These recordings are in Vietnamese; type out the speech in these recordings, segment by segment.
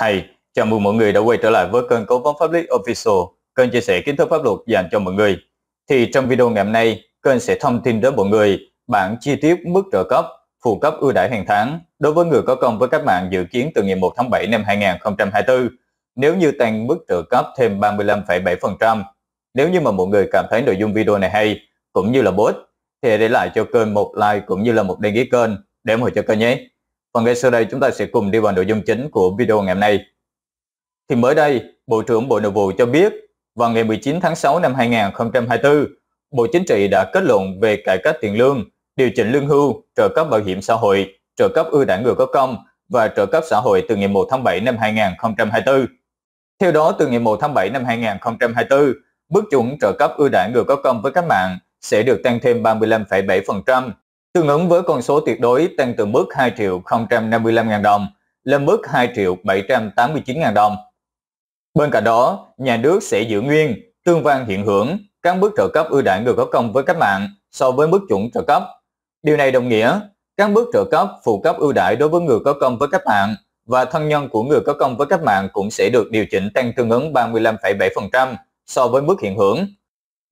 Hay, chào mừng mọi người đã quay trở lại với kênh Cố vấn Pháp lý Official, kênh chia sẻ kiến thức pháp luật dành cho mọi người. Thì trong video ngày hôm nay, kênh sẽ thông tin đến mọi người bản chi tiết mức trợ cấp, phụ cấp ưu đãi hàng tháng đối với người có công với cách mạng dự kiến từ ngày 1 tháng 7 năm 2024 nếu như tăng mức trợ cấp thêm 35,7%. Nếu như mà mọi người cảm thấy nội dung video này hay cũng như là bốt thì để lại cho kênh một like cũng như là một đăng ký kênh để ủng hộ cho kênh nhé. Và ngay sau đây chúng ta sẽ cùng đi vào nội dung chính của video ngày hôm nay. Thì mới đây, Bộ trưởng Bộ Nội vụ cho biết vào ngày 19 tháng 6 năm 2024, Bộ Chính trị đã kết luận về cải cách tiền lương, điều chỉnh lương hưu, trợ cấp bảo hiểm xã hội, trợ cấp ưu đãi người có công và trợ cấp xã hội từ ngày 1 tháng 7 năm 2024. Theo đó, từ ngày 1 tháng 7 năm 2024, mức chuẩn trợ cấp ưu đãi người có công với các mạng sẽ được tăng thêm 35,7% Tương ứng với con số tuyệt đối tăng từ mức 2 triệu 055.000 đồng lên mức 2 triệu 789.000 đồng. Bên cạnh đó, nhà nước sẽ giữ nguyên, tương vang hiện hưởng các mức trợ cấp ưu đãi người có công với cách mạng so với mức chuẩn trợ cấp. Điều này đồng nghĩa các mức trợ cấp phụ cấp ưu đãi đối với người có công với cách mạng và thân nhân của người có công với cách mạng cũng sẽ được điều chỉnh tăng tương ứng 35,7% so với mức hiện hưởng.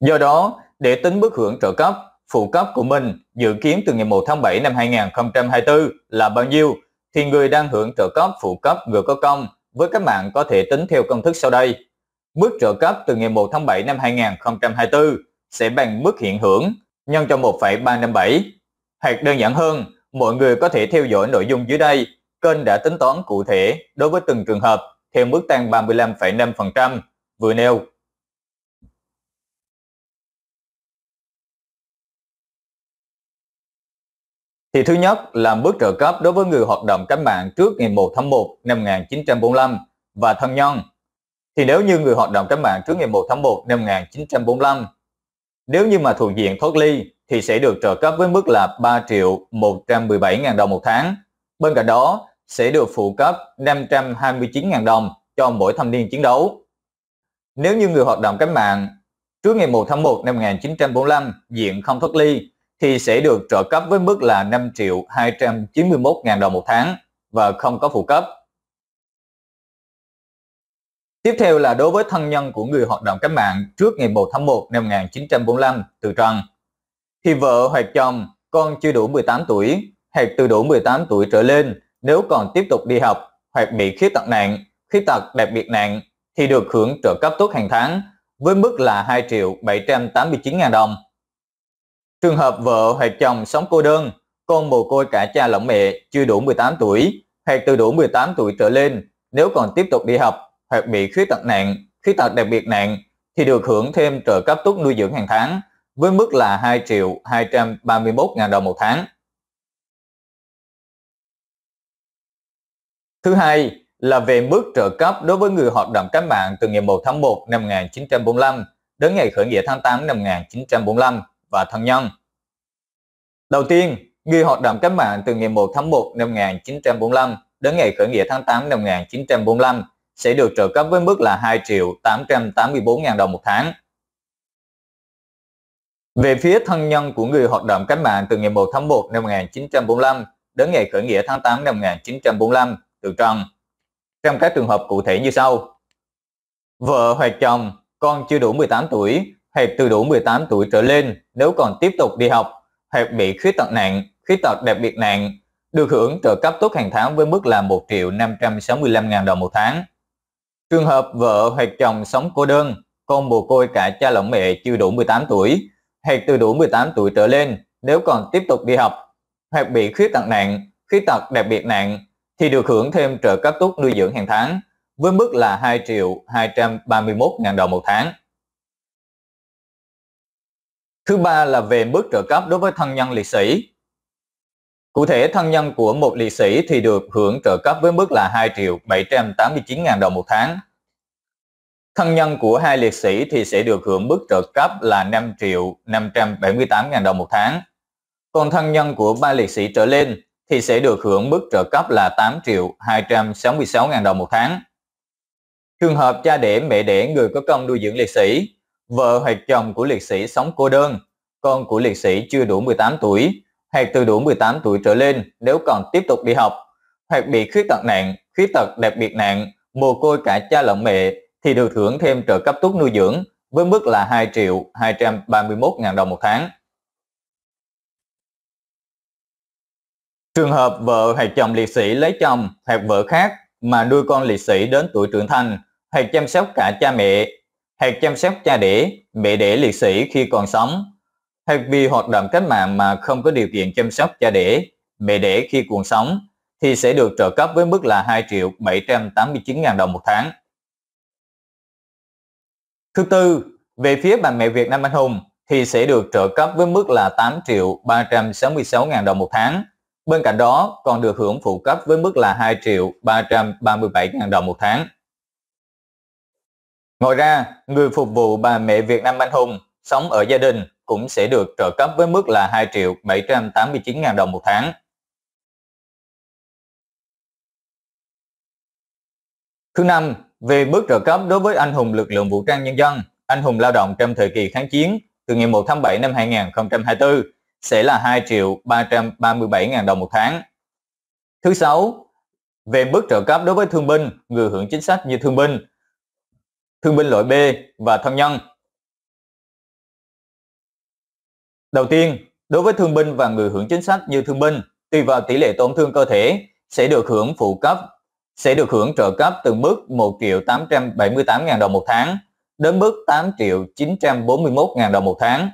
Do đó, để tính mức hưởng trợ cấp, phụ cấp của mình dự kiến từ ngày 1 tháng 7 năm 2024 là bao nhiêu, thì người đang hưởng trợ cấp phụ cấp người có công với các bạn có thể tính theo công thức sau đây. Mức trợ cấp từ ngày 1 tháng 7 năm 2024 sẽ bằng mức hiện hưởng nhân cho 1,357. Hoặc đơn giản hơn, mọi người có thể theo dõi nội dung dưới đây. Kênh đã tính toán cụ thể đối với từng trường hợp theo mức tăng 35,5% vừa nêu. Thì thứ nhất là mức trợ cấp đối với người hoạt động cách mạng trước ngày 1 tháng 1 năm 1945 và thân nhân. Thì nếu như người hoạt động cách mạng trước ngày 1 tháng 1 năm 1945, nếu như mà thuộc diện thoát ly thì sẽ được trợ cấp với mức là 3 triệu 117 ngàn đồng một tháng. Bên cạnh đó sẽ được phụ cấp 529 ngàn đồng cho mỗi thanh niên chiến đấu. Nếu như người hoạt động cách mạng trước ngày 1 tháng 1 năm 1945 diện không thoát ly thì sẽ được trợ cấp với mức là 5 triệu 291 ngàn đồng một tháng và không có phụ cấp. Tiếp theo là đối với thân nhân của người hoạt động cách mạng trước ngày 1 tháng 1 năm 1945 từ trần. Thì vợ hoặc chồng con chưa đủ 18 tuổi hoặc từ đủ 18 tuổi trở lên nếu còn tiếp tục đi học hoặc bị khuyết tật nặng, khuyết tật đặc biệt nặng thì được hưởng trợ cấp tốt hàng tháng với mức là 2 triệu 789 ngàn đồng Trường hợp vợ hoặc chồng sống cô đơn, con mồ côi cả cha lẫn mẹ chưa đủ 18 tuổi hoặc từ đủ 18 tuổi trở lên nếu còn tiếp tục đi học hoặc bị khuyết tật nặng, khuyết tật đặc biệt nặng thì được hưởng thêm trợ cấp túc nuôi dưỡng hàng tháng với mức là 2 triệu 231 ngàn đồng một tháng. Thứ hai là về mức trợ cấp đối với người hoạt động cách mạng từ ngày 1 tháng 1 năm 1945 đến ngày khởi nghĩa tháng 8 năm 1945 và thân nhân. Đầu tiên, ghi hoạt động cách mạng từ ngày 1 tháng 1 năm 1945 đến ngày khởi nghĩa tháng 8 năm 1945 sẽ được trợ cấp với mức là 2 triệu 884.000 đồng một tháng. Về phía thân nhân của người hoạt động cách mạng từ ngày 1 tháng 1 năm 1945 đến ngày khởi nghĩa tháng 8 năm 1945 từ trần. Trong các trường hợp cụ thể như sau. Vợ hoặc chồng, con chưa đủ 18 tuổi, hẹp từ đủ 18 tuổi trở lên nếu còn tiếp tục đi học, hoặc bị khuyết tật nặng, khuyết tật đặc biệt nặng, được hưởng trợ cấp tốt hàng tháng với mức là 1 triệu 565 ngàn đồng một tháng. Trường hợp vợ hoặc chồng sống cô đơn, con mồ côi cả cha lẫn mẹ chưa đủ 18 tuổi, hoặc từ đủ 18 tuổi trở lên nếu còn tiếp tục đi học, hoặc bị khuyết tật nặng, khuyết tật đặc biệt nặng, thì được hưởng thêm trợ cấp tốt nuôi dưỡng hàng tháng với mức là 2 triệu 231 ngàn đồng một tháng. Thứ ba là về mức trợ cấp đối với thân nhân liệt sĩ. Cụ thể, thân nhân của một liệt sĩ thì được hưởng trợ cấp với mức là 2 triệu 789 ngàn đồng một tháng. Thân nhân của hai liệt sĩ thì sẽ được hưởng mức trợ cấp là 5 triệu 578 ngàn đồng một tháng. Còn thân nhân của ba liệt sĩ trở lên thì sẽ được hưởng mức trợ cấp là 8 triệu 266 ngàn đồng một tháng. Trường hợp cha đẻ mẹ đẻ người có công nuôi dưỡng liệt sĩ vợ hoặc chồng của liệt sĩ sống cô đơn, con của liệt sĩ chưa đủ 18 tuổi, hoặc từ đủ 18 tuổi trở lên nếu còn tiếp tục đi học, hoặc bị khuyết tật nặng, khuyết tật đặc biệt nặng, mồ côi cả cha lẫn mẹ thì được thưởng thêm trợ cấp túc nuôi dưỡng với mức là 2 triệu 231 ngàn đồng một tháng. Trường hợp vợ hoặc chồng liệt sĩ lấy chồng hoặc vợ khác mà nuôi con liệt sĩ đến tuổi trưởng thành hoặc chăm sóc cả cha mẹ Hạt chăm sóc cha đẻ, mẹ đẻ liệt sĩ khi còn sống. hoặc vì hoạt động cách mạng mà không có điều kiện chăm sóc cha đẻ, mẹ đẻ khi còn sống thì sẽ được trợ cấp với mức là 2 triệu 789 ngàn đồng một tháng. Thứ tư, về phía bà mẹ Việt Nam Anh Hùng thì sẽ được trợ cấp với mức là 8 triệu 366 ngàn đồng một tháng. Bên cạnh đó còn được hưởng phụ cấp với mức là 2 triệu 337 ngàn đồng một tháng. Ngoài ra, người phục vụ bà mẹ Việt Nam Anh Hùng sống ở gia đình cũng sẽ được trợ cấp với mức là 2 triệu 789 ngàn đồng một tháng. Thứ năm, về mức trợ cấp đối với anh hùng lực lượng vũ trang nhân dân, anh hùng lao động trong thời kỳ kháng chiến từ ngày 1 tháng 7 năm 2024 sẽ là 2 triệu 337 ngàn đồng một tháng. Thứ sáu, về mức trợ cấp đối với thương binh, người hưởng chính sách như thương binh, thương binh loại B và thân nhân. Đầu tiên, đối với thương binh và người hưởng chính sách như thương binh, tùy vào tỷ lệ tổn thương cơ thể sẽ được hưởng phụ cấp, sẽ được hưởng trợ cấp từ mức 1 triệu 878 000 đồng một tháng đến mức 8 triệu 941 000 đồng một tháng.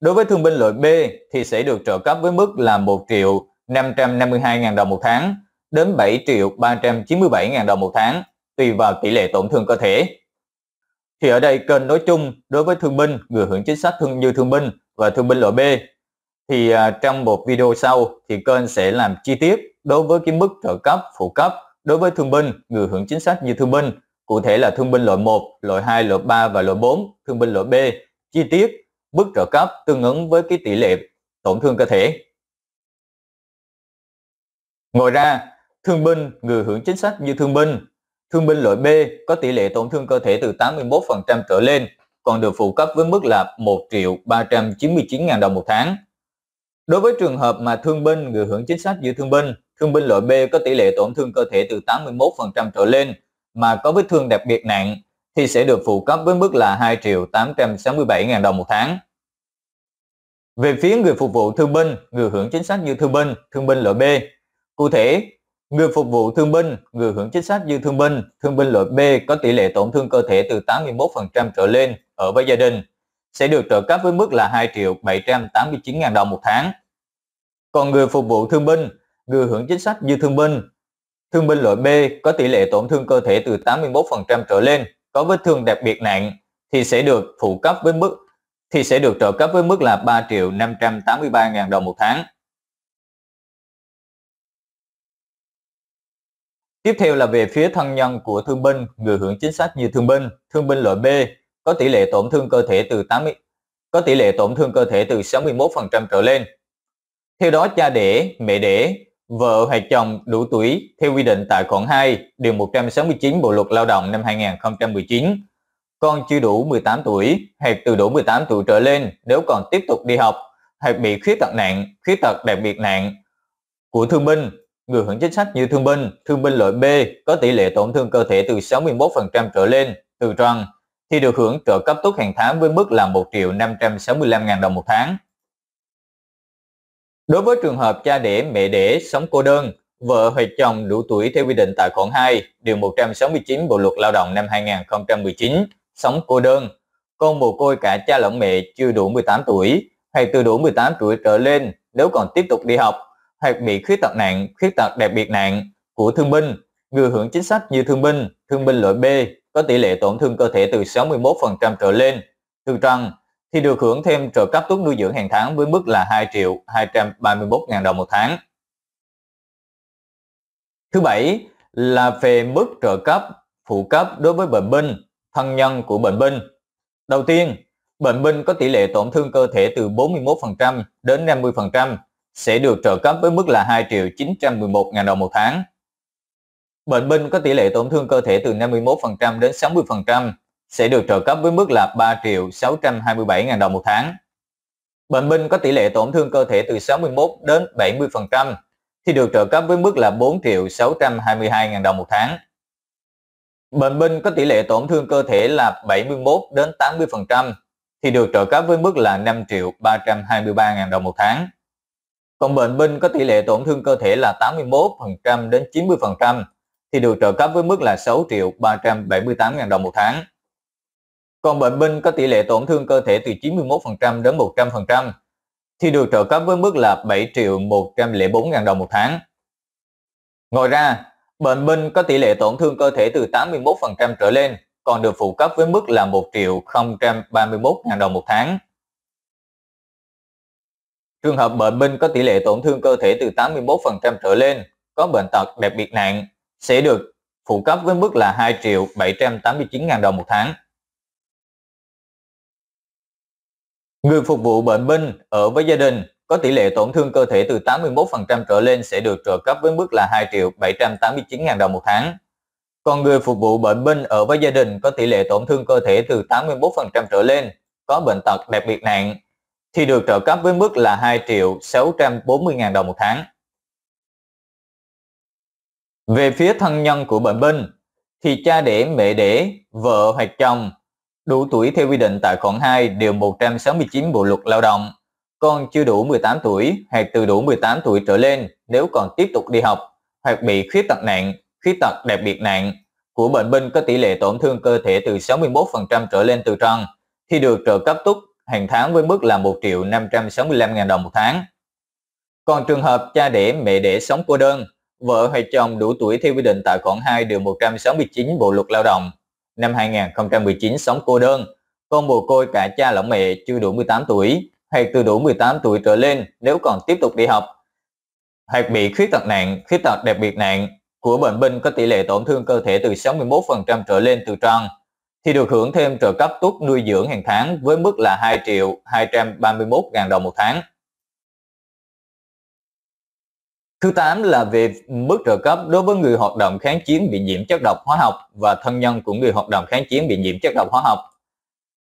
Đối với thương binh loại B thì sẽ được trợ cấp với mức là 1 triệu 552 000 đồng một tháng đến 7 triệu 397 000 đồng một tháng tùy vào tỷ lệ tổn thương cơ thể thì ở đây kênh nói chung đối với thương binh người hưởng chính sách thương như thương binh và thương binh loại B thì à, trong một video sau thì kênh sẽ làm chi tiết đối với cái mức trợ cấp phụ cấp đối với thương binh người hưởng chính sách như thương binh cụ thể là thương binh loại 1, loại 2, loại 3 và loại 4, thương binh loại B chi tiết mức trợ cấp tương ứng với cái tỷ lệ tổn thương cơ thể. Ngoài ra, thương binh người hưởng chính sách như thương binh Thương binh loại B có tỷ lệ tổn thương cơ thể từ 81% trở lên, còn được phụ cấp với mức là 1 triệu 399 ngàn đồng một tháng. Đối với trường hợp mà thương binh người hưởng chính sách giữ thương binh, thương binh loại B có tỷ lệ tổn thương cơ thể từ 81% trở lên mà có vết thương đặc biệt nặng thì sẽ được phụ cấp với mức là 2 triệu 867 ngàn đồng một tháng. Về phía người phục vụ thương binh, người hưởng chính sách như thương binh, thương binh loại B, cụ thể Người phục vụ thương binh, người hưởng chính sách như thương binh, thương binh loại B có tỷ lệ tổn thương cơ thể từ 81% trở lên ở với gia đình sẽ được trợ cấp với mức là 2 triệu 789 000 đồng một tháng. Còn người phục vụ thương binh, người hưởng chính sách như thương binh, thương binh loại B có tỷ lệ tổn thương cơ thể từ 81% trở lên, có vết thương đặc biệt nặng thì sẽ được phụ cấp với mức thì sẽ được trợ cấp với mức là 3 triệu 583 000 đồng một tháng. Tiếp theo là về phía thân nhân của thương binh, người hưởng chính sách như thương binh, thương binh loại B có tỷ lệ tổn thương cơ thể từ 80 có tỷ lệ tổn thương cơ thể từ 61% trở lên. Theo đó cha đẻ, mẹ đẻ, vợ hoặc chồng đủ tuổi theo quy định tại khoản 2 điều 169 Bộ luật Lao động năm 2019. Con chưa đủ 18 tuổi hoặc từ đủ 18 tuổi trở lên nếu còn tiếp tục đi học hoặc bị khuyết tật nặng, khuyết tật đặc biệt nặng của thương binh Người hưởng chính sách như thương binh, thương binh loại B có tỷ lệ tổn thương cơ thể từ 61% trở lên, từ trăng, thì được hưởng trợ cấp tốt hàng tháng với mức là 1 triệu 565 ngàn đồng một tháng. Đối với trường hợp cha đẻ, mẹ đẻ, sống cô đơn, vợ hoặc chồng đủ tuổi theo quy định tại khoản 2, điều 169 Bộ luật Lao động năm 2019, sống cô đơn, con mồ côi cả cha lẫn mẹ chưa đủ 18 tuổi, hay từ đủ 18 tuổi trở lên nếu còn tiếp tục đi học hoặc bị khuyết tật nặng, khuyết tật đặc biệt nặng của thương binh, người hưởng chính sách như thương binh, thương binh loại B có tỷ lệ tổn thương cơ thể từ 61% trở lên, thương trăng thì được hưởng thêm trợ cấp thuốc nuôi dưỡng hàng tháng với mức là 2 triệu 231 000 đồng một tháng. Thứ bảy là về mức trợ cấp, phụ cấp đối với bệnh binh, thân nhân của bệnh binh. Đầu tiên, bệnh binh có tỷ lệ tổn thương cơ thể từ 41% đến 50%, sẽ được trợ cấp với mức là 2 triệu 911 ngàn đồng một tháng. Bệnh binh có tỷ lệ tổn thương cơ thể từ 51% đến 60% sẽ được trợ cấp với mức là 3 triệu 627 ngàn đồng một tháng. Bệnh binh có tỷ lệ tổn thương cơ thể từ 61 đến 70% thì được trợ cấp với mức là 4 triệu 622 ngàn đồng một tháng. Bệnh binh có tỷ lệ tổn thương cơ thể là 71 đến 80% thì được trợ cấp với mức là 5 triệu 323 ngàn đồng một tháng. Còn bệnh binh có tỷ lệ tổn thương cơ thể là 81% đến 90% thì được trợ cấp với mức là 6 triệu 378 ngàn đồng một tháng. Còn bệnh binh có tỷ lệ tổn thương cơ thể từ 91% đến 100% thì được trợ cấp với mức là 7 triệu 104 ngàn đồng một tháng. Ngoài ra, bệnh binh có tỷ lệ tổn thương cơ thể từ 81% trở lên còn được phụ cấp với mức là 1 triệu 031 ngàn đồng một tháng. Trường hợp bệnh binh có tỷ lệ tổn thương cơ thể từ 81% trở lên, có bệnh tật đặc biệt nặng, sẽ được phụ cấp với mức là 2 triệu 789 ngàn đồng một tháng. Người phục vụ bệnh binh ở với gia đình có tỷ lệ tổn thương cơ thể từ 81% trở lên sẽ được trợ cấp với mức là 2 triệu 789 ngàn đồng một tháng. Còn người phục vụ bệnh binh ở với gia đình có tỷ lệ tổn thương cơ thể từ 81% trở lên, có bệnh tật đặc biệt nặng, thì được trợ cấp với mức là 2 triệu 640 ngàn đồng một tháng. Về phía thân nhân của bệnh binh, thì cha đẻ, mẹ đẻ, vợ hoặc chồng đủ tuổi theo quy định tại khoản 2 điều 169 Bộ luật Lao động, con chưa đủ 18 tuổi hoặc từ đủ 18 tuổi trở lên nếu còn tiếp tục đi học hoặc bị khuyết tật nặng, khuyết tật đặc biệt nặng của bệnh binh có tỷ lệ tổn thương cơ thể từ 61% trở lên từ trần thì được trợ cấp túc hàng tháng với mức là 1 triệu 565 ngàn đồng một tháng. Còn trường hợp cha đẻ mẹ đẻ sống cô đơn, vợ hay chồng đủ tuổi theo quy định tại khoản 2 điều 169 Bộ luật Lao động năm 2019 sống cô đơn, con mồ côi cả cha lẫn mẹ chưa đủ 18 tuổi hay từ đủ 18 tuổi trở lên nếu còn tiếp tục đi học, hoặc bị khuyết tật nặng, khuyết tật đặc biệt nặng của bệnh binh có tỷ lệ tổn thương cơ thể từ 61% trở lên từ tròn thì được hưởng thêm trợ cấp túc nuôi dưỡng hàng tháng với mức là 2 triệu 231 ngàn đồng một tháng. Thứ 8 là về mức trợ cấp đối với người hoạt động kháng chiến bị nhiễm chất độc hóa học và thân nhân của người hoạt động kháng chiến bị nhiễm chất độc hóa học.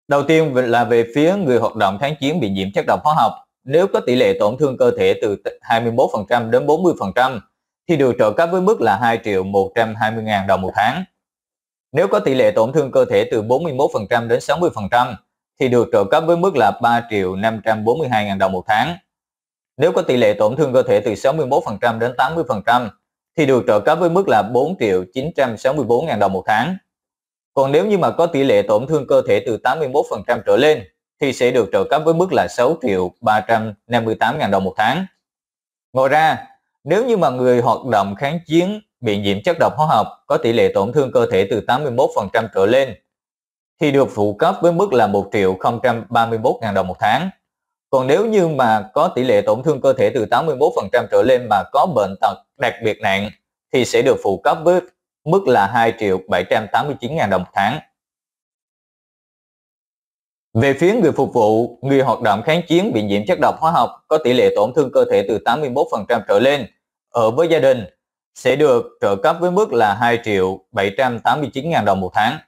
Đầu tiên là về phía người hoạt động kháng chiến bị nhiễm chất độc hóa học. Nếu có tỷ lệ tổn thương cơ thể từ 21% đến 40% thì được trợ cấp với mức là 2 triệu 120 ngàn đồng một tháng. Nếu có tỷ lệ tổn thương cơ thể từ 41% đến 60% thì được trợ cấp với mức là 3 triệu 542 ngàn đồng một tháng. Nếu có tỷ lệ tổn thương cơ thể từ 61% đến 80% thì được trợ cấp với mức là 4 triệu 964 ngàn đồng một tháng. Còn nếu như mà có tỷ lệ tổn thương cơ thể từ 81% trở lên thì sẽ được trợ cấp với mức là 6 triệu 358 ngàn đồng một tháng. Ngoài ra, nếu như mà người hoạt động kháng chiến bị nhiễm chất độc hóa học có tỷ lệ tổn thương cơ thể từ 81% trở lên thì được phụ cấp với mức là 1 triệu 031 ngàn đồng một tháng. Còn nếu như mà có tỷ lệ tổn thương cơ thể từ 81% trở lên mà có bệnh tật đặc biệt nặng thì sẽ được phụ cấp với mức là 2 triệu 789 ngàn đồng một tháng. Về phía người phục vụ, người hoạt động kháng chiến bị nhiễm chất độc hóa học có tỷ lệ tổn thương cơ thể từ 81% trở lên ở với gia đình sẽ được trợ cấp với mức là 2 triệu 789.000 đồng một tháng.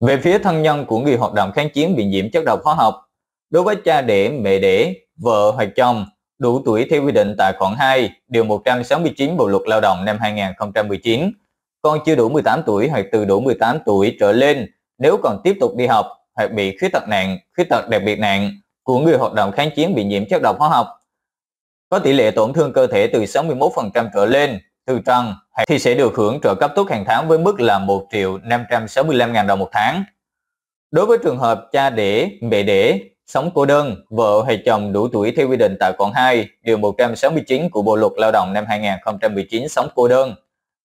Về phía thân nhân của người hoạt động kháng chiến bị nhiễm chất độc hóa học, đối với cha đẻ, mẹ đẻ, vợ hoặc chồng đủ tuổi theo quy định tại khoản 2, điều 169 Bộ luật Lao động năm 2019, con chưa đủ 18 tuổi hoặc từ đủ 18 tuổi trở lên nếu còn tiếp tục đi học hoặc bị khuyết tật nặng, khuyết tật đặc biệt nặng của người hoạt động kháng chiến bị nhiễm chất độc hóa học có tỷ lệ tổn thương cơ thể từ 61% trở lên từ trần thì sẽ được hưởng trợ cấp thuốc hàng tháng với mức là 1 triệu 565 ngàn đồng một tháng. Đối với trường hợp cha đẻ, mẹ đẻ, sống cô đơn, vợ hay chồng đủ tuổi theo quy định tại khoản 2, điều 169 của Bộ luật Lao động năm 2019 sống cô đơn,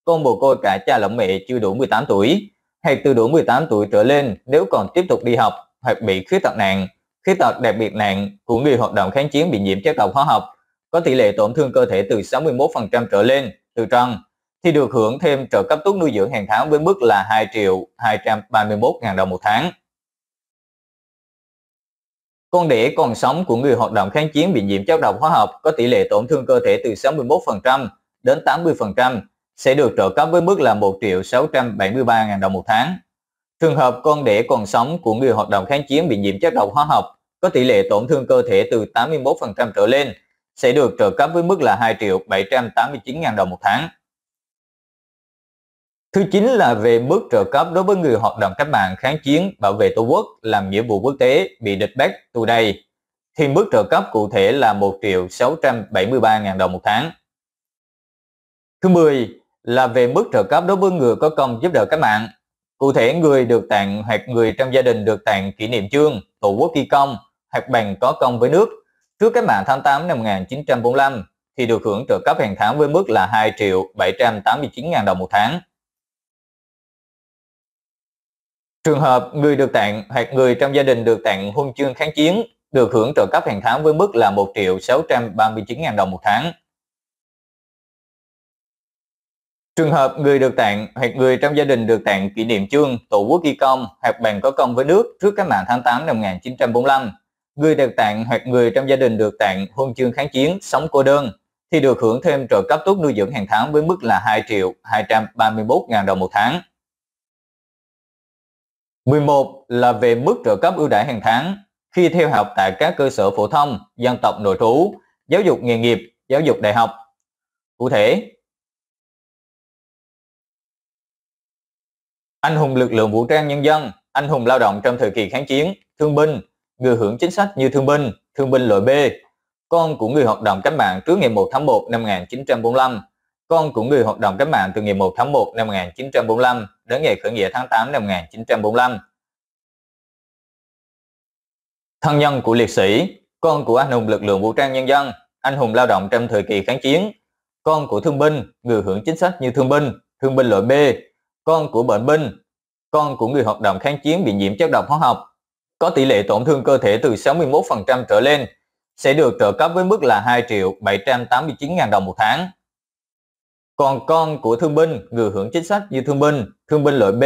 con bồ côi cả cha lẫn mẹ chưa đủ 18 tuổi, hay từ đủ 18 tuổi trở lên nếu còn tiếp tục đi học hoặc bị khuyết tật nặng, khuyết tật đặc biệt nặng của người hoạt động kháng chiến bị nhiễm chất độc hóa học có tỷ lệ tổn thương cơ thể từ 61% trở lên từ trăng thì được hưởng thêm trợ cấp tốt nuôi dưỡng hàng tháng với mức là 2 triệu 231 ngàn đồng một tháng. Con đẻ còn sống của người hoạt động kháng chiến bị nhiễm chất độc hóa học có tỷ lệ tổn thương cơ thể từ 61% đến 80% sẽ được trợ cấp với mức là 1 triệu 673 ngàn đồng một tháng. Trường hợp con đẻ còn sống của người hoạt động kháng chiến bị nhiễm chất độc hóa học có tỷ lệ tổn thương cơ thể từ 81% trở lên sẽ được trợ cấp với mức là 2 triệu 789 ngàn đồng một tháng. Thứ chín là về mức trợ cấp đối với người hoạt động cách mạng kháng chiến, bảo vệ Tổ quốc, làm nghĩa vụ quốc tế, bị địch bắt, tù đầy, thì mức trợ cấp cụ thể là 1 triệu 673 ngàn đồng một tháng. Thứ 10 là về mức trợ cấp đối với người có công giúp đỡ cách mạng. Cụ thể người được tặng hoặc người trong gia đình được tặng kỷ niệm chương, tổ quốc ghi công hoặc bằng có công với nước Trước cách mạng tháng 8 năm 1945 thì được hưởng trợ cấp hàng tháng với mức là 2 triệu 789 ngàn đồng một tháng. Trường hợp người được tặng hoặc người trong gia đình được tặng huân chương kháng chiến được hưởng trợ cấp hàng tháng với mức là 1 triệu 639 ngàn đồng một tháng. Trường hợp người được tặng hoặc người trong gia đình được tặng kỷ niệm chương Tổ quốc ghi công hoặc bạn có công với nước trước các mạng tháng 8 năm 1945 Người được tặng hoặc người trong gia đình được tặng huân chương kháng chiến sống cô đơn thì được hưởng thêm trợ cấp tốt nuôi dưỡng hàng tháng với mức là 2 triệu 231 ngàn đồng một tháng. 11 là về mức trợ cấp ưu đãi hàng tháng khi theo học tại các cơ sở phổ thông, dân tộc nội trú, giáo dục nghề nghiệp, giáo dục đại học. Cụ thể, anh hùng lực lượng vũ trang nhân dân, anh hùng lao động trong thời kỳ kháng chiến, thương binh, người hưởng chính sách như thương binh, thương binh loại B, con của người hoạt động cách mạng trước ngày 1 tháng 1 năm 1945, con của người hoạt động cách mạng từ ngày 1 tháng 1 năm 1945 đến ngày khởi nghĩa tháng 8 năm 1945. Thân nhân của liệt sĩ, con của anh hùng lực lượng vũ trang nhân dân, anh hùng lao động trong thời kỳ kháng chiến, con của thương binh, người hưởng chính sách như thương binh, thương binh loại B, con của bệnh binh, con của người hoạt động kháng chiến bị nhiễm chất độc hóa học, có tỷ lệ tổn thương cơ thể từ 61% trở lên sẽ được trợ cấp với mức là 2 triệu 789 ngàn đồng một tháng. Còn con của thương binh, người hưởng chính sách như thương binh, thương binh loại B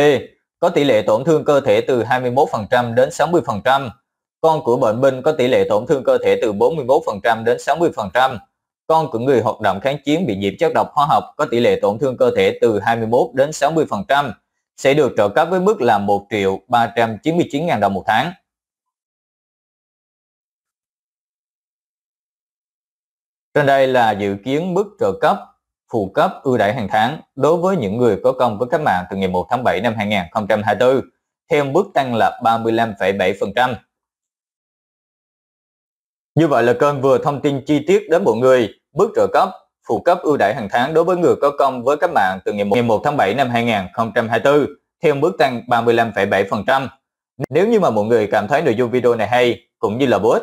có tỷ lệ tổn thương cơ thể từ 21% đến 60%. Con của bệnh binh có tỷ lệ tổn thương cơ thể từ 41% đến 60%. Con của người hoạt động kháng chiến bị nhiễm chất độc hóa học có tỷ lệ tổn thương cơ thể từ 21 đến 60% sẽ được trợ cấp với mức là 1 triệu 399 ngàn đồng một tháng. Trên đây là dự kiến mức trợ cấp, phụ cấp ưu đãi hàng tháng đối với những người có công với cách mạng từ ngày 1 tháng 7 năm 2024 theo mức tăng là 35,7%. Như vậy là kênh vừa thông tin chi tiết đến mọi người mức trợ cấp, phụ cấp ưu đãi hàng tháng đối với người có công với cách mạng từ ngày 1 tháng 7 năm 2024 theo mức tăng 35,7%. Nếu như mà mọi người cảm thấy nội dung video này hay cũng như là bổ ích